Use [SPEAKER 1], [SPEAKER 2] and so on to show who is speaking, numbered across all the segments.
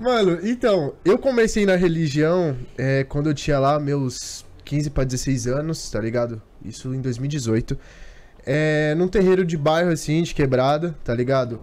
[SPEAKER 1] Mano, então, eu comecei na religião é, quando eu tinha lá meus 15 para 16 anos, tá ligado? Isso em 2018. É, num terreiro de bairro, assim, de quebrada, tá ligado?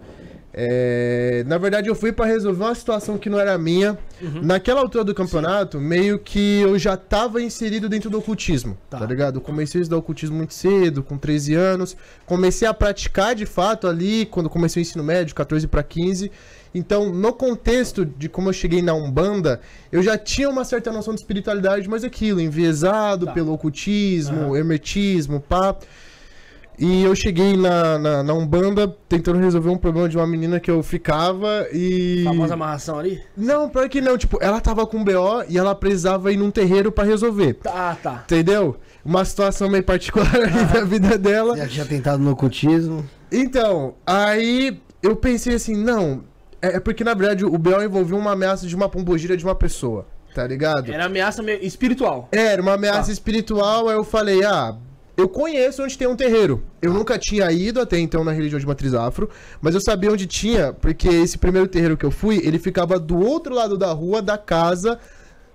[SPEAKER 1] É, na verdade, eu fui para resolver uma situação que não era minha. Uhum. Naquela altura do campeonato, Sim. meio que eu já estava inserido dentro do ocultismo, tá. tá. ligado? Eu comecei a estudar ocultismo muito cedo, com 13 anos. Comecei a praticar de fato ali, quando comecei o ensino médio, 14 para 15. Então, no contexto de como eu cheguei na Umbanda, eu já tinha uma certa noção de espiritualidade, mas aquilo, enviesado tá. pelo ocultismo, uhum. hermetismo, pá. E eu cheguei na, na, na, Umbanda tentando resolver um problema de uma menina que eu ficava e. Famosa amarração ali? Não, pior que não. Tipo, ela tava com BO e ela precisava ir num terreiro para resolver. Tá, ah, tá. Entendeu? Uma situação meio particular ah, da vida dela. Já tinha tentado no ocultismo. Então, aí eu pensei assim, não. É, é porque, na verdade, o BO envolvia uma ameaça de uma pombogira de uma pessoa, tá ligado? Era ameaça espiritual. É, era uma ameaça tá. espiritual, aí eu falei, ah, eu conheço onde tem um terreiro. Eu ah. nunca tinha ido até então na religião de matriz afro, mas eu sabia onde tinha, porque esse primeiro terreiro que eu fui, ele ficava do outro lado da rua da casa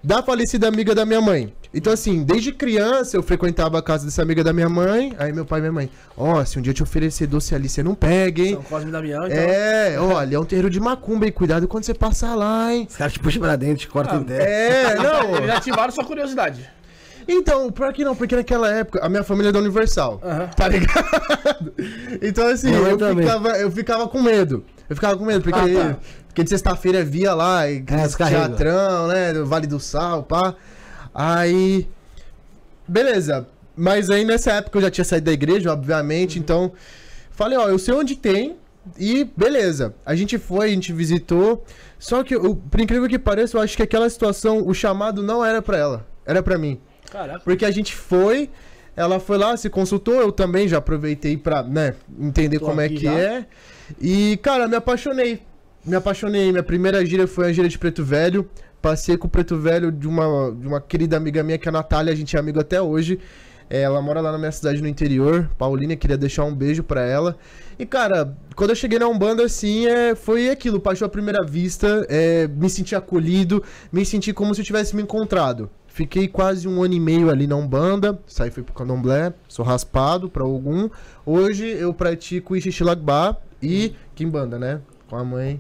[SPEAKER 1] da falecida amiga da minha mãe. Então, assim, desde criança eu frequentava a casa dessa amiga da minha mãe. Aí meu pai e minha mãe, ó, oh, se um dia te oferecer doce ali, você não pega, hein? São Cosme da Damião, então. É, olha, é um terreiro de macumba, e Cuidado quando você passar lá, hein? Os caras te puxam pra dentro, te cortam ah, dentro. É, não. Eles ativaram sua curiosidade. Então, pior que não, porque naquela época a minha família é da Universal. Uhum. Tá ligado? Então, assim, eu, eu ficava, eu ficava com medo. Eu ficava com medo, porque, ah, tá. porque de sexta-feira é via lá, e, é, teatrão, né? Vale do Sal, pá. Aí. Beleza. Mas aí nessa época eu já tinha saído da igreja, obviamente, uhum. então. Falei, ó, eu sei onde tem. E beleza, a gente foi, a gente visitou. Só que, por incrível que pareça, eu acho que aquela situação, o chamado não era para ela, era para mim. Caraca. Porque a gente foi, ela foi lá, se consultou, eu também já aproveitei pra, né, entender como é que já. é. E, cara, me apaixonei. Me apaixonei. Minha primeira gira foi a gira de Preto Velho. Passei com o Preto Velho de uma, de uma querida amiga minha, que é a Natália, a gente é amigo até hoje. É, ela mora lá na minha cidade no interior, Paulina, queria deixar um beijo para ela. E cara, quando eu cheguei na Umbanda, assim, é, foi aquilo, paixão à primeira vista, é, me senti acolhido, me senti como se eu tivesse me encontrado. Fiquei quase um ano e meio ali na Umbanda, saí fui pro Candomblé, sou raspado para algum. Hoje eu pratico Ixixilagba e Kimbanda, né? Com a mãe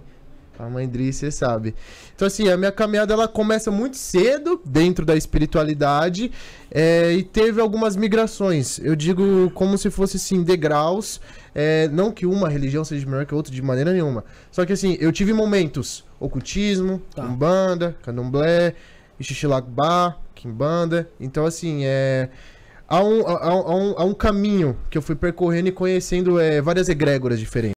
[SPEAKER 1] a mãe Dri, você sabe. Então, assim, a minha caminhada ela começa muito cedo dentro da espiritualidade é, e teve algumas migrações. Eu digo como se fosse, assim, degraus. É, não que uma religião seja melhor que a outra de maneira nenhuma. Só que, assim, eu tive momentos: ocultismo, tá. umbanda, candomblé, xixilacbá, quimbanda. Então, assim, é. Há um, há, um, há um caminho que eu fui percorrendo e conhecendo é, várias egrégoras diferentes.